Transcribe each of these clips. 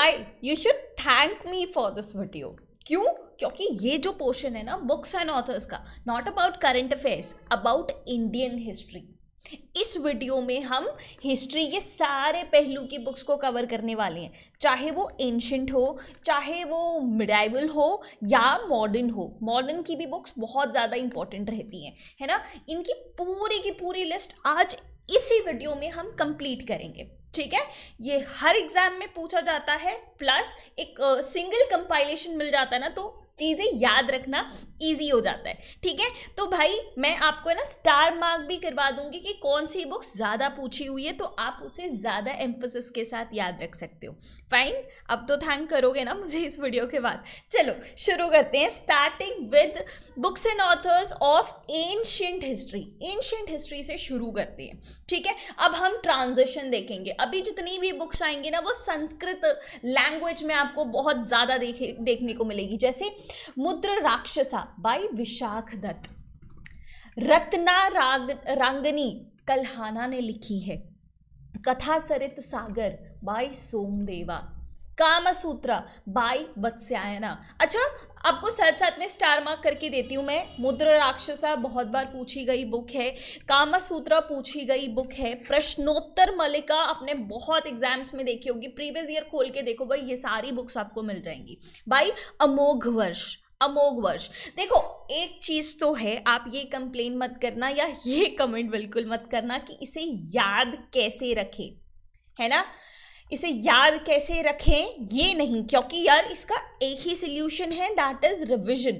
High you should thank me for this video क्यों क्योंकि ये जो पोर्शन है ना बुक्स एंड ऑथर्स का not about current affairs about Indian history इस वीडियो में हम हिस्ट्री के सारे पहलू की बुक्स को कवर करने वाले हैं चाहे वो एंशंट हो चाहे वो मिडाइवल हो या मॉडर्न हो मॉडर्न की भी बुक्स बहुत ज़्यादा इंपॉर्टेंट रहती हैं है ना इनकी पूरी की पूरी लिस्ट आज इसी वीडियो में हम कंप्लीट करेंगे ठीक है ये हर एग्जाम में पूछा जाता है प्लस एक सिंगल कंपाइलेशन मिल जाता है ना तो चीज़ें याद रखना ईजी हो जाता है ठीक है तो भाई मैं आपको है ना स्टार मार्क भी करवा दूंगी कि कौन सी बुक्स ज़्यादा पूछी हुई है तो आप उसे ज़्यादा एम्फोसिस के साथ याद रख सकते हो फाइन अब तो थैंक करोगे ना मुझे इस वीडियो के बाद चलो शुरू करते हैं starting with books and authors of ancient history ancient history से शुरू करते हैं ठीक है अब हम ट्रांजेक्शन देखेंगे अभी जितनी भी बुक्स आएंगी ना वो संस्कृत लैंग्वेज में आपको बहुत ज़्यादा देखे देखने को मिलेगी जैसे Mudrarakshasa by Vishakhadatta रत्ना राग रांगनी कलहाना ने लिखी है कथा सरित सागर बाई सोमदेवा कामसूत्र बाई वत्स्यायना अच्छा आपको साथ साथ में स्टार मार्क करके देती हूँ मैं मुद्र राक्षसा बहुत बार पूछी गई बुक है कामसूत्रा पूछी गई बुक है प्रश्नोत्तर मलिका आपने बहुत एग्जाम्स में देखी होगी प्रीवियस ईयर खोल के देखो भाई ये सारी बुक्स आपको मिल जाएंगी भाई अमोघ वर्ष अमोघ वर्ष देखो एक चीज़ तो है आप ये कंप्लेन मत करना या ये कमेंट बिल्कुल मत करना कि इसे याद कैसे रखें है ना इसे याद कैसे रखें ये नहीं क्योंकि यार इसका एक ही सोल्यूशन है that is revision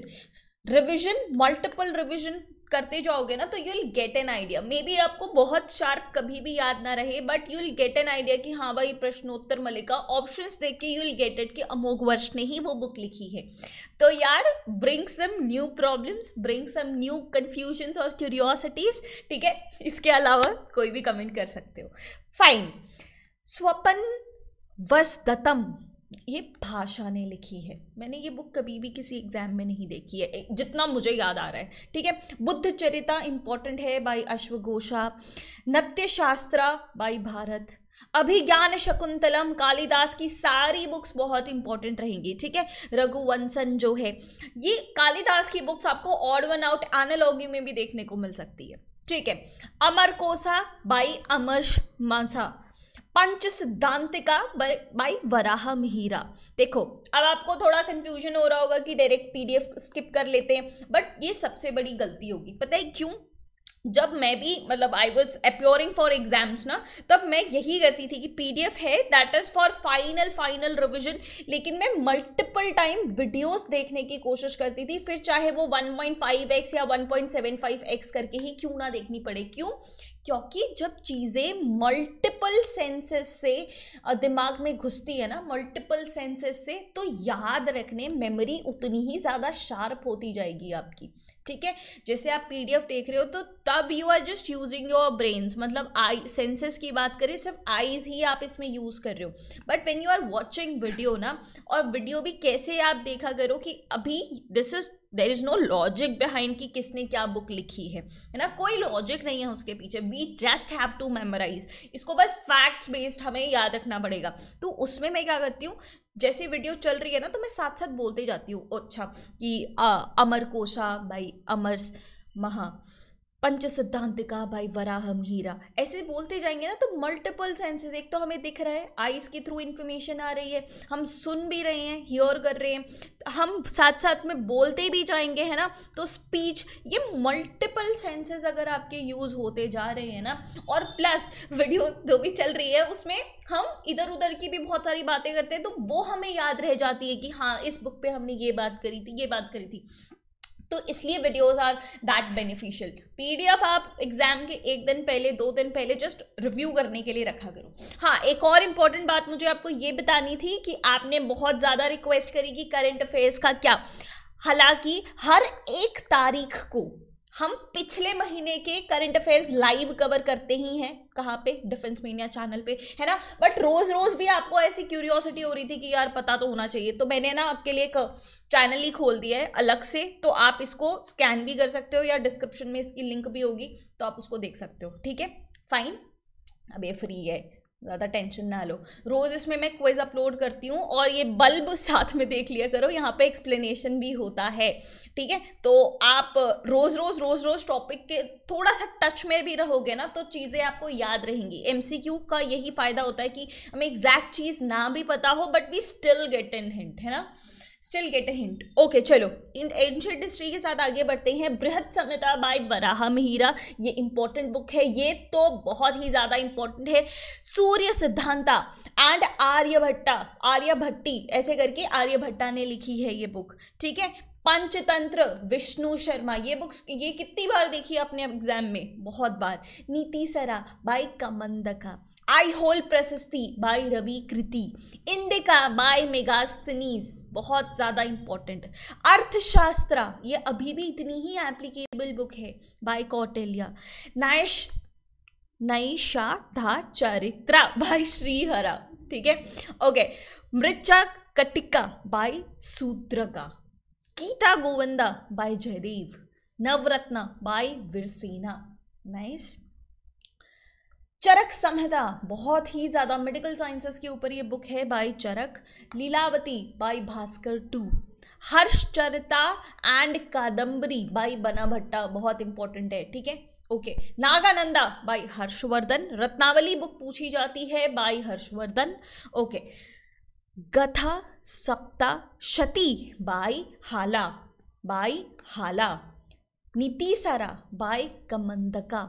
revision multiple revision करते जाओगे ना तो you will get an idea maybe आपको बहुत शार्प कभी भी याद ना रहे but you will get an idea कि हाँ भाई प्रश्नोत्तर मलिका ऑप्शंस देख के यू विल गेट इट कि अमोघ वर्ष ने ही वो बुक लिखी है तो यार bring some new problems bring some new confusions और क्यूरियोसिटीज ठीक है इसके अलावा कोई भी कमेंट कर सकते हो फाइन स्वपन वसदतम ये भाषा ने लिखी है मैंने ये बुक कभी भी किसी एग्जाम में नहीं देखी है जितना मुझे याद आ रहा है ठीक है बुद्ध चरिता इंपॉर्टेंट है बाई अश्वघोषा नृत्य शास्त्रा बाई भारत अभिज्ञान शकुंतलम कालिदास की सारी बुक्स बहुत इंपॉर्टेंट रहेंगी ठीक है रघुवंशन जो है ये कालिदास की बुक्स आपको ऑड वन आउट एनालॉगी में भी देखने को मिल सकती है ठीक है Amarakosha by Amarasimha Panchasiddhantika by Varahamihira देखो अब आपको थोड़ा कन्फ्यूजन हो रहा होगा कि डायरेक्ट पीडीएफ स्किप कर लेते हैं बट ये सबसे बड़ी गलती होगी पता है क्यों जब मैं भी मतलब I was appearing for exams ना तब मैं यही करती थी कि पीडीएफ है that is for final final revision लेकिन मैं मल्टीपल टाइम वीडियोस देखने की कोशिश करती थी फिर चाहे वो 1.5x या 1.75x करके ही क्यों ना देखनी पड़े क्यों क्योंकि जब चीज़ें मल्टीपल सेंसेस से दिमाग में घुसती है ना मल्टीपल सेंसेस से तो याद रखने मेमोरी उतनी ही ज़्यादा शार्प होती जाएगी आपकी ठीक है जैसे आप पीडीएफ देख रहे हो तो तब you are just using your brains मतलब आई सेंसेस की बात करें सिर्फ आईज ही आप इसमें यूज़ कर रहे हो but when you are watching video ना और वीडियो भी कैसे आप देखा करो कि अभी this is there is no logic behind कि किसने क्या बुक लिखी है है ना कोई लॉजिक नहीं है उसके पीछे we just have to memorize इसको बस फैक्ट्स बेस्ड हमें याद रखना पड़ेगा तो उसमें मैं क्या करती हूँ जैसे वीडियो चल रही है ना तो मैं साथ साथ बोलते जाती हूँ अच्छा कि आ, अमर कोशा बाई अमर महा पंच सिद्धांतिका भाई वराहम हीरा ऐसे बोलते जाएंगे ना तो मल्टीपल सेंसेस एक तो हमें दिख रहा है आईज के थ्रू इन्फॉर्मेशन आ रही है हम सुन भी रहे हैं हियर कर रहे हैं हम साथ साथ में बोलते भी जाएंगे है ना तो स्पीच ये मल्टीपल सेंसेस अगर आपके यूज़ होते जा रहे हैं ना और प्लस वीडियो जो भी चल रही है उसमें हम इधर उधर की भी बहुत सारी बातें करते हैं तो वो हमें याद रह जाती है कि हाँ इस बुक पे हमने ये बात करी थी ये बात करी थी तो इसलिए videos are that beneficial PDF आप एग्जाम के एक दिन पहले दो दिन पहले जस्ट रिव्यू करने के लिए रखा करो हाँ एक और इंपॉर्टेंट बात मुझे आपको ये बतानी थी कि आपने बहुत ज़्यादा रिक्वेस्ट करी कि करंट अफेयर्स का क्या हालांकि हर एक तारीख को हम पिछले महीने के करंट अफेयर्स लाइव कवर करते ही हैं कहाँ पे डिफेंस मीडिया चैनल पे है ना बट रोज़ रोज़ भी आपको ऐसी क्यूरियोसिटी हो रही थी कि यार पता तो होना चाहिए तो मैंने ना आपके लिए एक चैनल ही खोल दिया है अलग से तो आप इसको स्कैन भी कर सकते हो या डिस्क्रिप्शन में इसकी लिंक भी होगी तो आप उसको देख सकते हो ठीक है फाइन अब ये फ्री है ज़्यादा टेंशन ना लो रोज़ इसमें मैं क्विज अपलोड करती हूँ और ये बल्ब साथ में देख लिया करो यहाँ पे एक्सप्लेनेशन भी होता है ठीक है तो आप रोज़ रोज़ रोज़ रोज़ टॉपिक के थोड़ा सा टच में भी रहोगे ना तो चीज़ें आपको याद रहेंगी एमसीक्यू का यही फ़ायदा होता है कि हमें एग्जैक्ट चीज़ ना भी पता हो but we still get an hint है ना still get a hint okay चलो इन एंशियंट हिस्ट्री के साथ आगे बढ़ते हैं बृहद समता बाय वराह मिहिरा ये इंपॉर्टेंट बुक है ये तो बहुत ही ज़्यादा इंपॉर्टेंट है सूर्य सिद्धांता एंड आर्यभट्टा आर्यभट्टी ऐसे करके आर्यभट्टा ने लिखी है ये बुक ठीक है पंचतंत्र विष्णु शर्मा ये बुक्स ये कितनी बार देखी अपने एग्जाम में बहुत बार Nitisara by Kamandaka Aihole Prashasti by Ravikirti Indica by Megasthenes बहुत ज़्यादा इंपॉर्टेंट अर्थशास्त्र ये अभी भी इतनी ही एप्लीकेबल बुक है बाय कौटिल्या नायश नईशा धा चरित्रा बाय श्रीहरा ठीक है okay Mrichchhakatika by Shudraka Gita Govinda by Jayadeva Navaratna by Virasena nice Charaka Samhita बहुत ही ज़्यादा मेडिकल साइंसेस के ऊपर ये बुक है by Charaka Lilavati by Bhaskara two Harshacharita and Kadambari by Bana Bhatta बहुत इंपॉर्टेंट है ठीक है okay okay. Nagananda by Harshavardhana Ratnavali book पूछी जाती है बाय हर्षवर्धन ओके okay. गथा सप्ता शती बाई हाला by Hala Sara by Kamandaka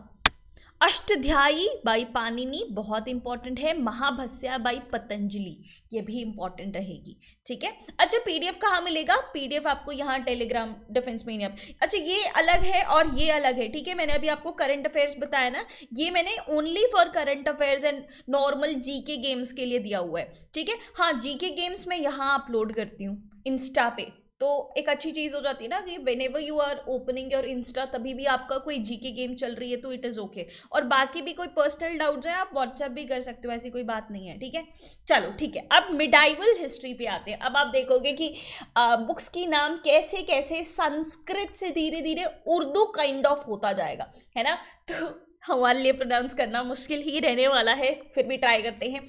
Ashtadhyayi by Panini बहुत इंपॉर्टेंट है महाभस्या बाई पतंजलि ये भी इंपॉर्टेंट रहेगी ठीक है अच्छा पीडीएफ कहाँ मिलेगा पीडीएफ आपको यहाँ टेलीग्राम डिफेंस में अच्छा ये अलग है और ये अलग है ठीक है मैंने अभी आपको करंट अफेयर्स बताया ना ये मैंने only for current affairs and normal G games के लिए दिया हुआ है ठीक है हाँ जी गेम्स मैं यहाँ अपलोड करती हूँ इंस्टा पे तो एक अच्छी चीज़ हो जाती है ना कि whenever you are opening your insta तभी भी आपका कोई जी के गेम चल रही है तो इट इज़ ओके और बाकी भी कोई पर्सनल डाउट है आप व्हाट्सएप भी कर सकते हो ऐसी कोई बात नहीं है ठीक है चलो ठीक है अब मिडाइवल हिस्ट्री पे आते हैं अब आप देखोगे कि आ, बुक्स की नाम कैसे कैसे संस्कृत से धीरे धीरे उर्दू काइंड ऑफ होता जाएगा है ना तो हमारे लिए प्रोनाउंस करना मुश्किल ही रहने वाला है फिर भी ट्राई करते हैं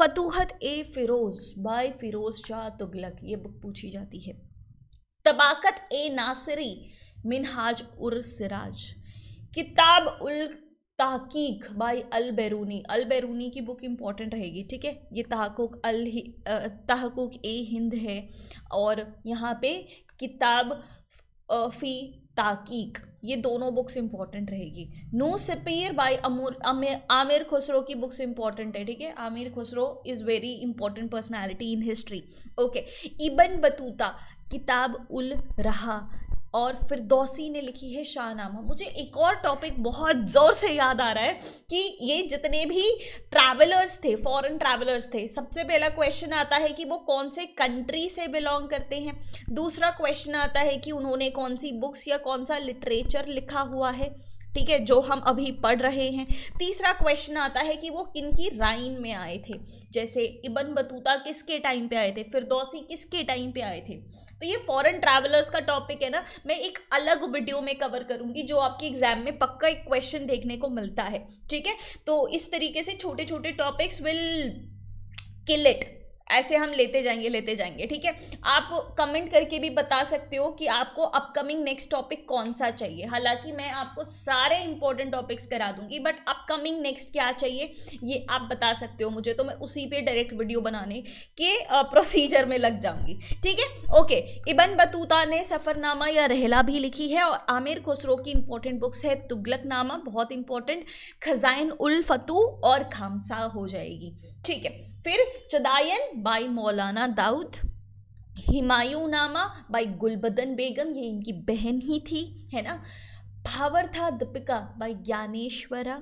फतूहत ए फिरोज़ बाय फिरोज़ शाह तुगलक ये बुक पूछी जाती है तबाकत ए नासरी मिनहाज उर सिराज किताब उल तहकीक बाय अल बैरूनी अल बैरूनी की बुक इम्पॉर्टेंट रहेगी ठीक है ये तहकुक अल तहकुक ए हिंद है और यहाँ पे किताब फ़ी ताकीक ये दोनों बुक्स इंपॉर्टेंट रहेगी नो सपेयर बाय अमूर आमिर खुसरो की बुक्स इंपॉर्टेंट है ठीक है Amir Khusro is very important personality in history okay Ibn Battuta Kitab ul रहा और फिरदौसी ने लिखी है शाहनामा मुझे एक और टॉपिक बहुत ज़ोर से याद आ रहा है कि ये जितने भी ट्रैवलर्स थे फॉरेन ट्रैवलर्स थे सबसे पहला क्वेश्चन आता है कि वो कौन से कंट्री से बिलोंग करते हैं दूसरा क्वेश्चन आता है कि उन्होंने कौन सी बुक्स या कौन सा लिटरेचर लिखा हुआ है ठीक है जो हम अभी पढ़ रहे हैं तीसरा क्वेश्चन आता है कि वो किन की राइन में आए थे जैसे इबन बतूता किसके टाइम पे आए थे फिरदौसी किसके टाइम पे आए थे तो ये फॉरेन ट्रैवलर्स का टॉपिक है ना मैं एक अलग वीडियो में कवर करूँगी जो आपके एग्जाम में पक्का एक क्वेश्चन देखने को मिलता है ठीक है तो इस तरीके से छोटे छोटे टॉपिक्स विल किल इट ऐसे हम लेते जाएंगे लेते जाएंगे ठीक है आप कमेंट करके भी बता सकते हो कि आपको अपकमिंग नेक्स्ट टॉपिक कौन सा चाहिए हालांकि मैं आपको सारे इंपॉर्टेंट टॉपिक्स करा दूंगी बट अपकमिंग नेक्स्ट क्या चाहिए ये आप बता सकते हो मुझे तो मैं उसी पे डायरेक्ट वीडियो बनाने के प्रोसीजर में लग जाऊंगी ठीक है ओके इबन बतूता ने सफ़रनामा या रहला भी लिखी है और आमिर खुसरो की इंपॉर्टेंट बुक्स है तुगलक नामा बहुत इंपॉर्टेंट खजाइन उल फतू और खामसा हो जाएगी ठीक है फिर चदायन बाई मौलाना दाऊद हिमायू नामा बाई गुलबदन बेगम ये इनकी बहन ही थी है ना Bhavartha Dipika by Jnaneshwara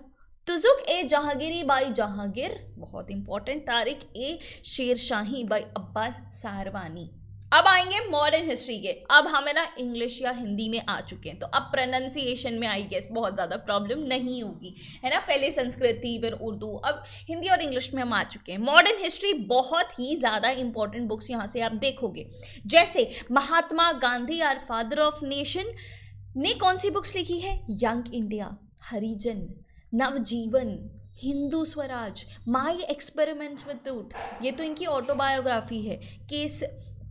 Tuzuk e Jahangiri by Jahangir बहुत इंपॉर्टेंट तारिक ए शेर शाही बाई अब्बास सारवानी अब आएंगे मॉडर्न हिस्ट्री के अब हम है ना इंग्लिश या हिंदी में आ चुके हैं तो अब प्रोनाउंसिएशन में आई गेस बहुत ज़्यादा प्रॉब्लम नहीं होगी है ना पहले संस्कृत थी फिर उर्दू अब हिंदी और इंग्लिश में हम आ चुके हैं मॉडर्न हिस्ट्री बहुत ही ज़्यादा इंपॉर्टेंट बुक्स यहाँ से आप देखोगे जैसे Mahatma Gandhi are father of nation ने कौन सी बुक्स लिखी है young India Harijan Navjivan Hindu Swaraj my experiments with टूथ ये तो इनकी ऑटोबायोग्राफी है केस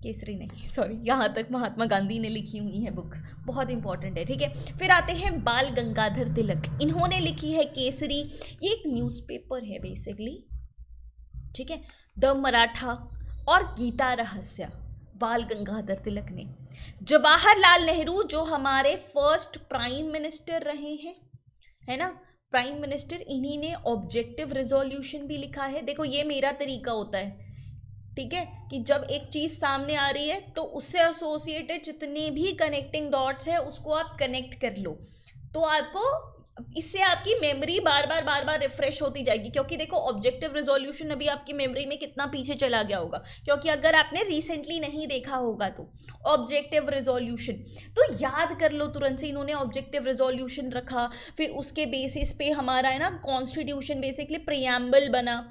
केसरी नहीं सॉरी यहाँ तक महात्मा गांधी ने लिखी हुई है बुक्स बहुत इंपॉर्टेंट है ठीक है फिर आते हैं बाल गंगाधर तिलक इन्होंने लिखी है केसरी ये एक न्यूज़पेपर है बेसिकली ठीक है द मराठा और गीता रहस्य बाल गंगाधर तिलक ने जवाहरलाल नेहरू जो हमारे फर्स्ट प्राइम मिनिस्टर रहे हैं है ना प्राइम मिनिस्टर इन्हीं ने ऑब्जेक्टिव रिजोल्यूशन भी लिखा है देखो ये मेरा तरीका होता है ठीक है कि जब एक चीज़ सामने आ रही है तो उससे एसोसिएटेड जितने भी कनेक्टिंग डॉट्स है उसको आप कनेक्ट कर लो तो आपको इससे आपकी मेमोरी बार बार बार बार रिफ्रेश होती जाएगी क्योंकि देखो ऑब्जेक्टिव रिजोल्यूशन अभी आपकी मेमोरी में कितना पीछे चला गया होगा क्योंकि अगर आपने रिसेंटली नहीं देखा होगा तो ऑब्जेक्टिव रिजोल्यूशन तो याद कर लो तुरंत से इन्होंने ऑब्जेक्टिव रिजोल्यूशन रखा फिर उसके बेसिस पे हमारा है ना कॉन्स्टिट्यूशन बेसिकली प्रियम्बल बना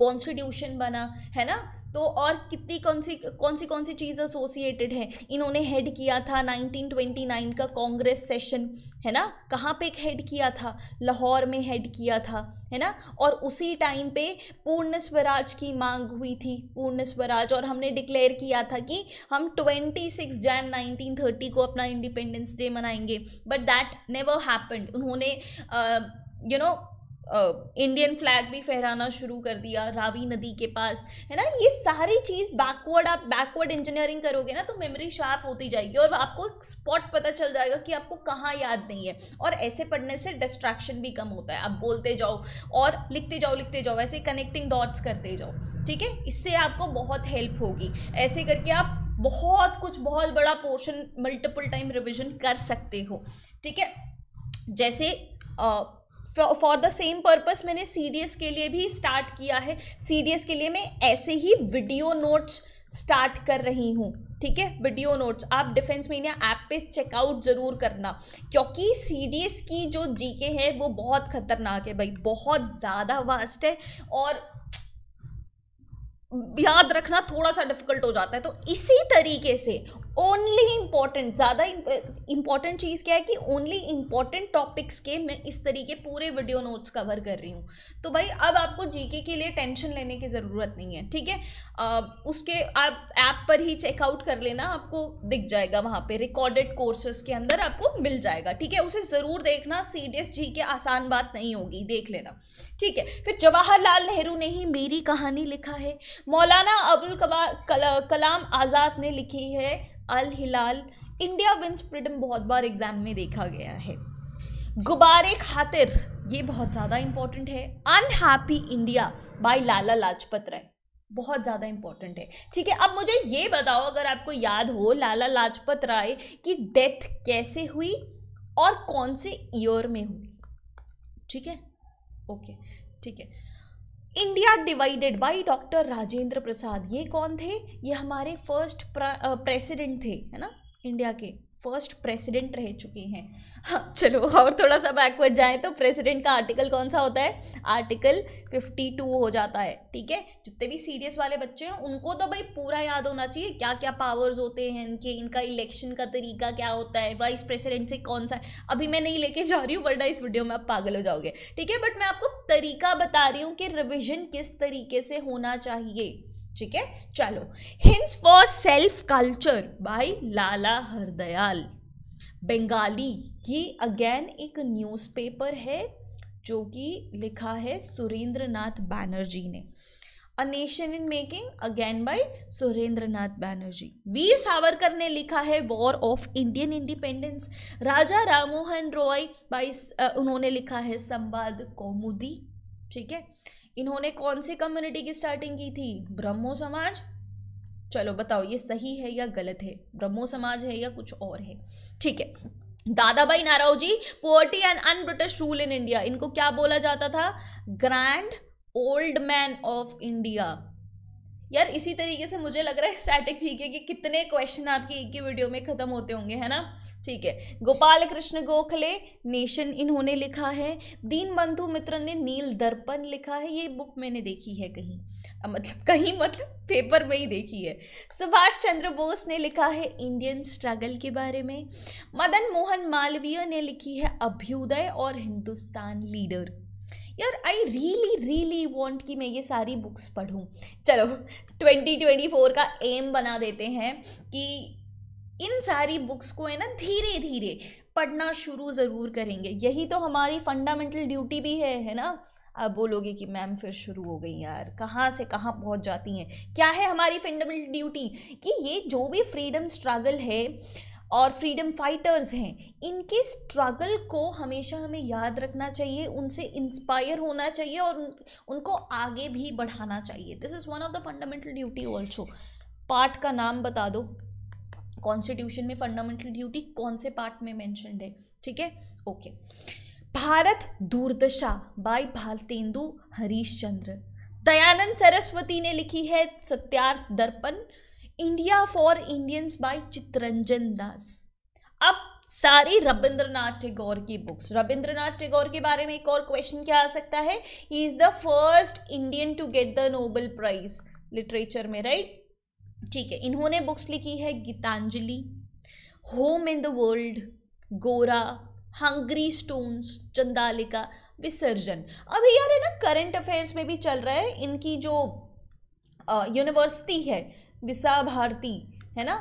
कॉन्स्टिट्यूशन बना है ना तो और कितनी कौन सी कौन सी कौन सी चीज़ एसोसिएटेड है इन्होंने हेड किया था 1929 का कांग्रेस सेशन है ना कहाँ पे हेड किया था लाहौर में हेड किया था है ना और उसी टाइम पे पूर्ण स्वराज की मांग हुई थी पूर्ण स्वराज और हमने डिक्लेयर किया था कि हम 26 जैन 1930 को अपना इंडिपेंडेंस डे मनाएंगे बट दैट नेवर हैपन्ड उन्होंने you uh, know you know, Indian flag भी फहराना शुरू कर दिया रावी नदी के पास है ना ये सारी चीज़ बैकवर्ड आप बैकवर्ड इंजीनियरिंग करोगे ना तो मेमोरी शार्प होती जाएगी और आपको एक स्पॉट पता चल जाएगा कि आपको कहाँ याद नहीं है और ऐसे पढ़ने से डिस्ट्रैक्शन भी कम होता है आप बोलते जाओ और लिखते जाओ लिखते जाओ ऐसे कनेक्टिंग डॉट्स करते जाओ ठीक है इससे आपको बहुत हेल्प होगी ऐसे करके आप बहुत कुछ बहुत बड़ा पोर्शन मल्टीपल टाइम रिविजन कर सकते हो ठीक है जैसे ah, for the same purpose मैंने सी के लिए भी स्टार्ट किया है सी के लिए मैं ऐसे ही वीडियो नोट्स स्टार्ट कर रही हूँ ठीक है वीडियो नोट्स आप डिफेंस मीडिया ऐप पे चेकआउट ज़रूर करना क्योंकि सी की जो जीके है वो बहुत ख़तरनाक है भाई बहुत ज़्यादा वास्ट है और याद रखना थोड़ा सा डिफिकल्ट हो जाता है तो इसी तरीके से ओनली इम्पॉर्टेंट ज़्यादा इम्पॉर्टेंट चीज़ क्या है कि ओनली इम्पॉर्टेंट टॉपिक्स के मैं इस तरीके पूरे वीडियो नोट्स कवर कर रही हूँ तो भाई अब आपको जीके के लिए टेंशन लेने की ज़रूरत नहीं है ठीक है उसके आप ऐप पर ही चेकआउट कर लेना आपको दिख जाएगा वहाँ पर रिकॉर्डेड कोर्सेज के अंदर आपको मिल जाएगा ठीक है उसे ज़रूर देखना सी जी के आसान बात नहीं होगी देख लेना ठीक है फिर जवाहरलाल नेहरू ने ही मेरी कहानी लिखा है मौलाना अबुल कला, कलाम आज़ाद ने लिखी है Al Hilal India wins freedom बहुत बार एग्ज़ाम में देखा गया है गुब्बारे खातिर ये बहुत ज़्यादा इंपॉर्टेंट है unhappy India by Lala Lajpat Rai बहुत ज़्यादा इंपॉर्टेंट है ठीक है अब मुझे ये बताओ अगर आपको याद हो लाला लाजपत राय की डेथ कैसे हुई और कौन से ईयर में हुई ठीक है ओके ठीक है India divided by doctor Rajendra Prasad ये कौन थे ये हमारे फर्स्ट प्रेसिडेंट थे है ना इंडिया के फर्स्ट प्रेसिडेंट रह चुके हैं हाँ चलो और थोड़ा सा बैकवर्ड जाए तो प्रेसिडेंट का आर्टिकल कौन सा होता है आर्टिकल 52 हो जाता है ठीक है जितने भी सीरियस वाले बच्चे हैं उनको तो भाई पूरा याद होना चाहिए क्या क्या पावर्स होते हैं इनके इनका इलेक्शन का तरीका क्या होता है वाइस प्रेसिडेंट से कौन सा है अभी मैं नहीं लेके जा रही हूँ वरना इस वीडियो में आप पागल हो जाओगे ठीक है बट मैं आपको तरीका बता रही हूँ कि रिविजन किस तरीके से होना चाहिए ठीक है चलो hints for self culture by Lala Hardayal Bengali ये अगेन एक न्यूज़पेपर है जो कि लिखा है सुरेंद्र नाथ बैनर्जी ने a nation in making again by Surendranath Banerjee Veer Savarkar ने लिखा है war of Indian independence Raja Rammohan Roy by उन्होंने लिखा है संवाद कौमुदी ठीक है इन्होंने कौन सी कम्युनिटी की स्टार्टिंग की थी ब्रह्मो समाज चलो बताओ ये सही है या गलत है ब्रह्मो समाज है या कुछ और है ठीक है Dadabhai Naoroji poverty and unBritish rule in India इनको क्या बोला जाता था grand old man of India यार इसी तरीके से मुझे लग रहा है स्टैटिक जीके के कितने क्वेश्चन आपके एक ही वीडियो में खत्म होते होंगे है ना ठीक है गोपाल कृष्ण गोखले नेशन इन्होंने लिखा है दीन बंधु मित्र ने नील दर्पण लिखा है ये बुक मैंने देखी है कहीं आ, मतलब कहीं मतलब पेपर में ही देखी है सुभाष चंद्र बोस ने लिखा है इंडियन स्ट्रगल के बारे में मदन मोहन मालवीय ने लिखी है अभ्युदय और हिंदुस्तान लीडर यार आई रियली रियली वॉन्ट कि मैं ये सारी बुक्स पढ़ूँ चलो 2024 का एम बना देते हैं कि इन सारी बुक्स को है ना धीरे धीरे पढ़ना शुरू ज़रूर करेंगे यही तो हमारी फंडामेंटल ड्यूटी भी है है ना आप बोलोगे कि मैम फिर शुरू हो गई यार कहाँ से कहाँ पहुँच जाती हैं क्या है हमारी फंडामेंटल ड्यूटी कि ये जो भी फ्रीडम स्ट्रगल है और फ्रीडम फाइटर्स हैं इनके स्ट्रगल को हमेशा हमें याद रखना चाहिए उनसे इंस्पायर होना चाहिए और उनको आगे भी बढ़ाना चाहिए this is one of the fundamental duty also part का नाम बता दो कॉन्स्टिट्यूशन में फंडामेंटल ड्यूटी कौन से पार्ट में मैंशन है ठीक है ओके भारत दूरदशा बाय भारतेंदु हरीश चंद्र दयानंद सरस्वती ने लिखी है Satyarth Darpan India for Indians by Chittaranjan Das अब सारी रविंद्रनाथ टैगोर की बुक्स रविंद्रनाथ टैगोर के बारे में एक और क्वेश्चन क्या आ सकता है he is the first Indian to get the Nobel prize literature में राइट ठीक है इन्होंने बुक्स लिखी है Gitanjali home in the world Gora hungry stones Chandalika Visarjan अभी यार है ना करंट अफेयर्स में भी चल रहा है इनकी जो यूनिवर्सिटी है विसा भारती है ना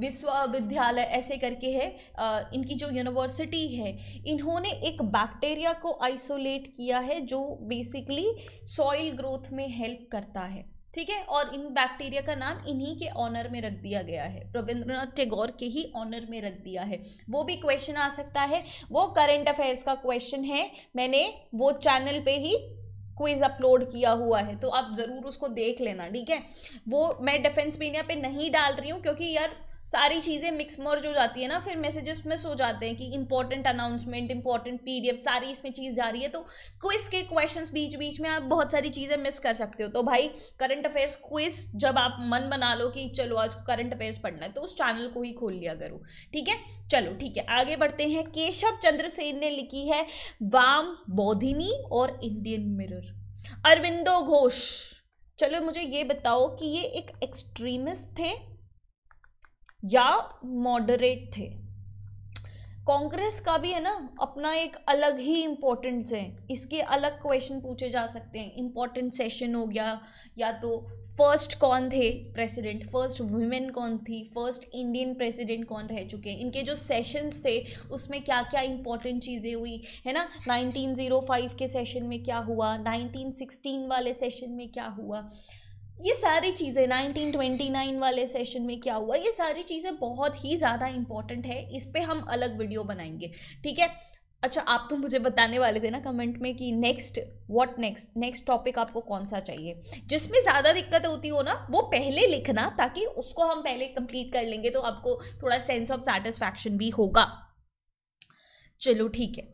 विश्वविद्यालय ऐसे करके है इनकी जो यूनिवर्सिटी है इन्होंने एक बैक्टीरिया को आइसोलेट किया है जो बेसिकली सॉइल ग्रोथ में हेल्प करता है ठीक है और इन बैक्टीरिया का नाम इन्हीं के ऑनर में रख दिया गया है रविंद्रनाथ टैगोर के ही ऑनर में रख दिया है वो भी क्वेश्चन आ सकता है वो करंट अफेयर्स का क्वेश्चन है मैंने वो चैनल पे ही क्विज अपलोड किया हुआ है तो आप ज़रूर उसको देख लेना ठीक है वो मैं डिफेंस मीडिया पे नहीं डाल रही हूँ क्योंकि यार सारी चीज़ें मिक्स मर्ज हो जाती है ना फिर मैसेजेस मिस हो जाते हैं कि इंपॉर्टेंट अनाउंसमेंट इंपॉर्टेंट पी सारी इसमें चीज़ जा रही है तो क्विज के क्वेश्चंस बीच बीच में आप बहुत सारी चीज़ें मिस कर सकते हो तो भाई करंट अफेयर्स क्विज जब आप मन बना लो कि चलो आज करंट अफेयर्स पढ़ना है तो उस चैनल को ही खोल लिया करो ठीक है चलो ठीक है आगे बढ़ते हैं केशव चंद्र सेन ने लिखी है वाम बोधिनी और इंडियन मिरर अरविंदो घोष चलो मुझे ये बताओ कि ये एक एक्सट्रीमिस्ट थे या मॉडरेट थे कांग्रेस का भी है ना अपना एक अलग ही इम्पोर्टेंस है इसके अलग क्वेश्चन पूछे जा सकते हैं इम्पोर्टेंट सेशन हो गया या तो फर्स्ट कौन थे प्रेसिडेंट फर्स्ट वुमेन कौन थी फर्स्ट इंडियन प्रेसिडेंट कौन रह चुके हैं इनके जो सेशंस थे उसमें क्या क्या इंपॉर्टेंट चीज़ें हुई है ना 1905 के सेशन में क्या हुआ 1916 वाले सेशन में क्या हुआ ये सारी चीज़ें 1929 वाले सेशन में क्या हुआ ये सारी चीज़ें बहुत ही ज़्यादा इंपॉर्टेंट है इस पर हम अलग वीडियो बनाएंगे ठीक है अच्छा आप तो मुझे बताने वाले थे ना कमेंट में कि next what next next topic आपको कौन सा चाहिए जिसमें ज़्यादा दिक्कत होती हो ना वो पहले लिखना ताकि उसको हम पहले कंप्लीट कर लेंगे तो आपको थोड़ा सेंस ऑफ सेटिस्फैक्शन भी होगा चलो ठीक है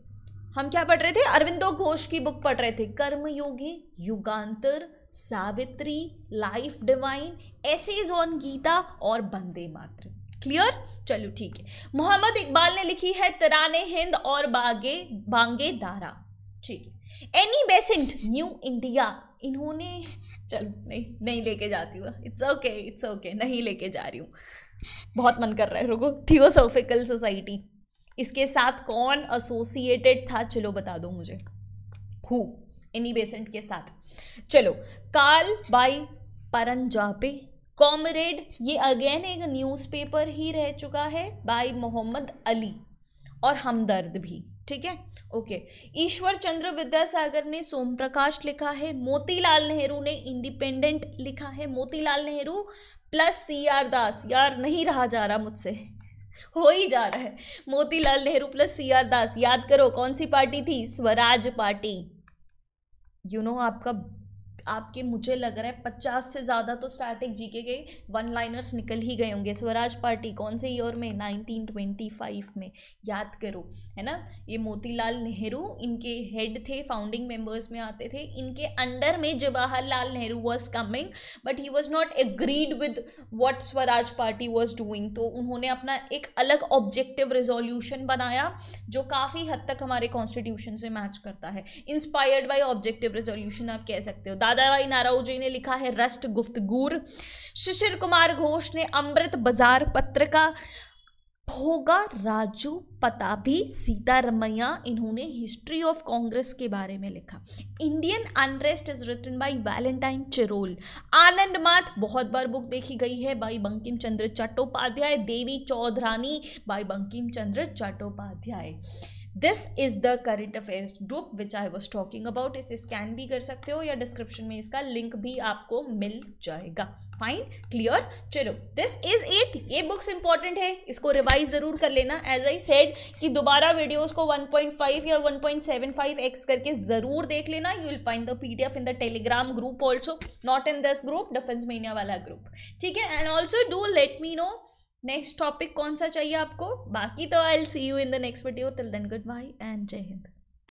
हम क्या पढ़ रहे थे अरविंदो घोष की बुक पढ़ रहे थे Karmayogi Yugantar Savitri life divine essays on Gita और बंदे मात्र क्लियर चलो ठीक है मोहम्मद इकबाल ने लिखी है तराने हिंद और बागे बांगे दारा ठीक है एनी बेसेंट न्यू इंडिया इन्होंने चलो नहीं नहीं लेके जाती हूँ इट्स ओके इट्स ओके नहीं लेके जा रही हूँ बहुत मन कर रहा है रुको थियोसोफिकल सोसाइटी इसके साथ कौन एसोसिएटेड था चलो बता दो मुझे हु इन्हीं बेसेंट के साथ चलो काल बाई परंजापे कॉमरेड ये अगेन एक न्यूज़पेपर ही रह चुका है बाई मोहम्मद अली और हमदर्द भी ठीक है ओके ईश्वर चंद्र विद्यासागर ने सोम प्रकाश लिखा है मोतीलाल नेहरू ने इंडिपेंडेंट लिखा है Motilal Nehru plus C R Das यार नहीं रहा जा रहा मुझसे हो ही जा रहा है Motilal Nehru plus C R Das याद करो कौन सी पार्टी थी Swaraj party you you know know, आपका आपके मुझे लग रहा है पचास से ज़्यादा तो स्टैटिक जीके के वन लाइनर्स निकल ही गए होंगे स्वराज पार्टी कौन से ईयर में नाइनटीन ट्वेंटी फाइव में याद करो है ना ये मोतीलाल नेहरू इनके हेड थे फाउंडिंग मेंबर्स में आते थे इनके अंडर में Jawaharlal Nehru was coming but he was not agreed with what Swaraj party was doing तो उन्होंने अपना एक अलग ऑब्जेक्टिव रेजोल्यूशन बनाया जो काफ़ी हद तक हमारे कॉन्स्टिट्यूशन से मैच करता है इंस्पायर्ड बाई ऑब्जेक्टिव रेजोल्यूशन आप कह सकते हो दादा दादाबाई नाराऊ जी ने लिखा है रस्ट गुफ्तगूर शिशिर कुमार घोष ने अमृत बाजार पत्र का होगा राजू पता भी सीता रमैया इन्होंने हिस्ट्री ऑफ कांग्रेस के बारे में लिखा Indian unrest is written by Valentine Chirol Anand Math बहुत बार बुक देखी गई है by Bankim Chandra Chattopadhyay Devi Chaudhurani by Bankim Chandra Chattopadhyay this is the current affairs group which I was talking about इसे स्कैन भी कर सकते हो या डिस्क्रिप्शन में इसका लिंक भी आपको मिल जाएगा फाइन क्लियर चलो दिस इज इट ये बुक्स इंपॉर्टेंट है इसको रिवाइज जरूर कर लेना एज आई सेड कि दोबारा वीडियोज को 1.5 या एक्स करके जरूर देख लेना you will find the P D F in the Telegram group also not in this group defence mania वाला ग्रुप ठीक है and also do let me know next topic कौन सा चाहिए आपको बाकी तो I'll see you in the next video till then good bye and Jai Hind